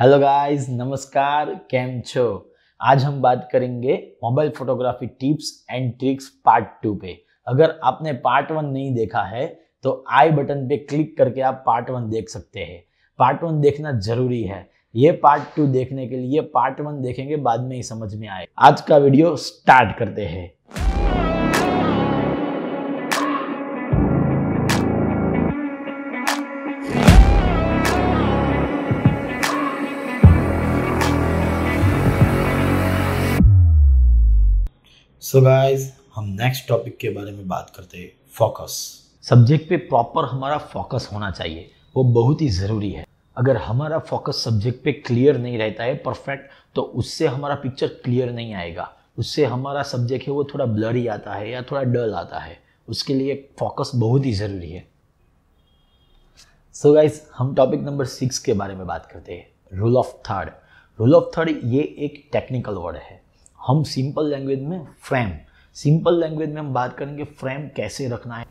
hello guys नमस्कार cam छो आज हम बात करेंगे mobile photography tips and tricks part two पे अगर आपने पार्ट वन नहीं देखा है तो आई बटन पे क्लिक करके आप पार्ट वन देख सकते हैं पार्ट वन देखना जरूरी है ये पार्ट टू देखने के लिए पार्ट वन देखेंगे बाद में ही समझ में आए आज का वीडियो स्टार्ट करते हैं सो so गाइस हम नेक्स्ट टॉपिक के बारे में बात करते हैं फोकस सब्जेक्ट पे प्रॉपर हमारा फोकस होना चाहिए वो बहुत ही ज़रूरी है अगर हमारा फोकस सब्जेक्ट पे क्लियर नहीं रहता है परफेक्ट तो उससे हमारा पिक्चर क्लियर नहीं आएगा उससे हमारा सब्जेक्ट है वो थोड़ा ब्लरी आता है या थोड़ा डल आता है उसके लिए फोकस बहुत ही ज़रूरी है सो so गाइस हम टॉपिक नंबर सिक्स के बारे में बात करते हैं rule of third rule of third ये एक टेक्निकल वर्ड है हम सिंपल लैंग्वेज में फ्रेम सिंपल लैंग्वेज में हम बात करेंगे फ्रेम कैसे रखना है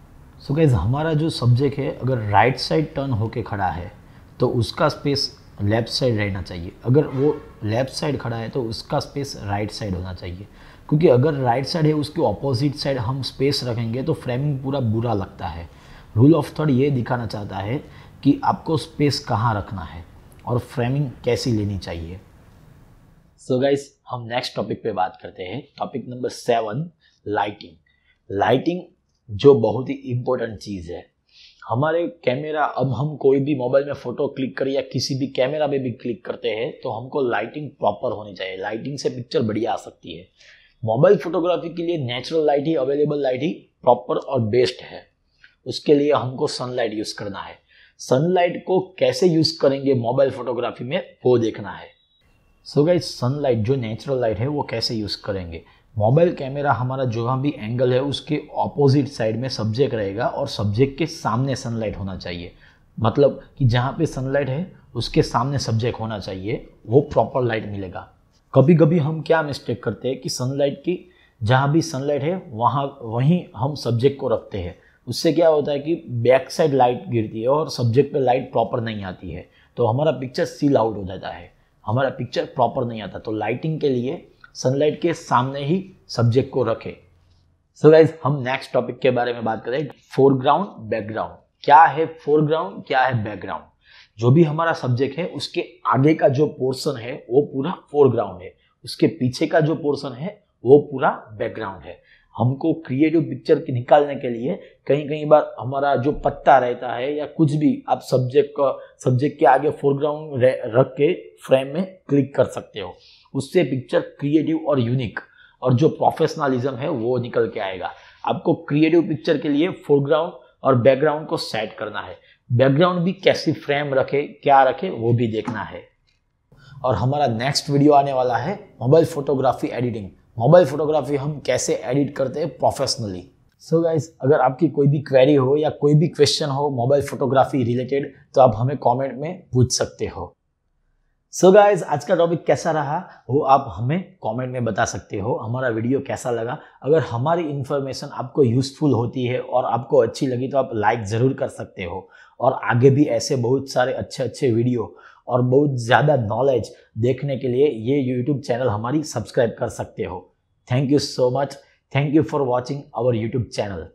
सो so गैज़ हमारा जो सब्जेक्ट है अगर राइट साइड टर्न होके खड़ा है तो उसका स्पेस लेफ़्ट साइड रहना चाहिए अगर वो लेफ़्ट साइड खड़ा है तो उसका स्पेस राइट साइड होना चाहिए क्योंकि अगर राइट साइड है उसके ऑपोजिट साइड हम स्पेस रखेंगे तो फ्रेमिंग पूरा बुरा लगता है रूल ऑफ थर्ड ये दिखाना चाहता है कि आपको स्पेस कहाँ रखना है और फ्रेमिंग कैसी लेनी चाहिए सो so गाइज हम नेक्स्ट टॉपिक पे बात करते हैं topic number seven lighting lighting जो बहुत ही इम्पोर्टेंट चीज़ है हमारे कैमरा अब हम कोई भी मोबाइल में फ़ोटो क्लिक करें या किसी भी कैमरा में भी क्लिक करते हैं तो हमको लाइटिंग प्रॉपर होनी चाहिए लाइटिंग से पिक्चर बढ़िया आ सकती है मोबाइल फोटोग्राफी के लिए नेचुरल लाइट ही अवेलेबल लाइट ही प्रॉपर और बेस्ट है उसके लिए हमको सनलाइट यूज़ करना है सनलाइट को कैसे यूज़ करेंगे मोबाइल फोटोग्राफी में वो देखना है सो गाइज सनलाइट जो नेचुरल लाइट है वो कैसे यूज़ करेंगे मोबाइल कैमरा हमारा जो भी एंगल है उसके ऑपोजिट साइड में सब्जेक्ट रहेगा और सब्जेक्ट के सामने सनलाइट होना चाहिए मतलब कि जहाँ पे सनलाइट है उसके सामने सब्जेक्ट होना चाहिए वो प्रॉपर लाइट मिलेगा कभी कभी हम क्या मिस्टेक करते हैं कि सनलाइट की जहाँ भी सनलाइट है वहाँ वहीं हम सब्जेक्ट को रखते हैं उससे क्या होता है कि बैक साइड लाइट गिरती है और सब्जेक्ट पे लाइट प्रॉपर नहीं आती है तो हमारा पिक्चर सील आउट हो जाता है हमारा पिक्चर प्रॉपर नहीं आता तो लाइटिंग के लिए सनलाइट के सामने ही सब्जेक्ट को रखे सो so गाइज हम नेक्स्ट टॉपिक के बारे में बात करें फोरग्राउंड बैकग्राउंड क्या है फोरग्राउंड क्या है बैकग्राउंड जो भी हमारा सब्जेक्ट है उसके आगे का जो पोर्शन है वो पूरा फोरग्राउंड है उसके पीछे का जो पोर्शन है वो पूरा बैकग्राउंड है हमको क्रिएटिव पिक्चर निकालने के लिए कहीं कहीं बार हमारा जो पत्ता रहता है या कुछ भी आप सब्जेक्ट का सब्जेक्ट के आगे फोरग्राउंड रख के फ्रेम में क्लिक कर सकते हो उससे पिक्चर क्रिएटिव और यूनिक और जो प्रोफेशनलिज्म है वो निकल के आएगा आपको क्रिएटिव पिक्चर के लिए फोरग्राउंड और बैकग्राउंड को सेट करना है बैकग्राउंड भी कैसी फ्रेम रखे क्या रखे वो भी देखना है और हमारा नेक्स्ट वीडियो आने वाला है mobile photography editing mobile photography हम कैसे एडिट करते हैं प्रोफेशनली सो गाइज अगर आपकी कोई भी क्वेरी हो या कोई भी क्वेश्चन हो मोबाइल फोटोग्राफी रिलेटेड तो आप हमें कमेंट में पूछ सकते हो सो so गाइज आज का टॉपिक कैसा रहा वो आप हमें कमेंट में बता सकते हो हमारा वीडियो कैसा लगा अगर हमारी इन्फॉर्मेशन आपको यूज़फुल होती है और आपको अच्छी लगी तो आप लाइक ज़रूर कर सकते हो और आगे भी ऐसे बहुत सारे अच्छे अच्छे वीडियो और बहुत ज़्यादा नॉलेज देखने के लिए ये यूट्यूब चैनल हमारी सब्सक्राइब कर सकते हो thank you so much thank you for watching our YouTube channel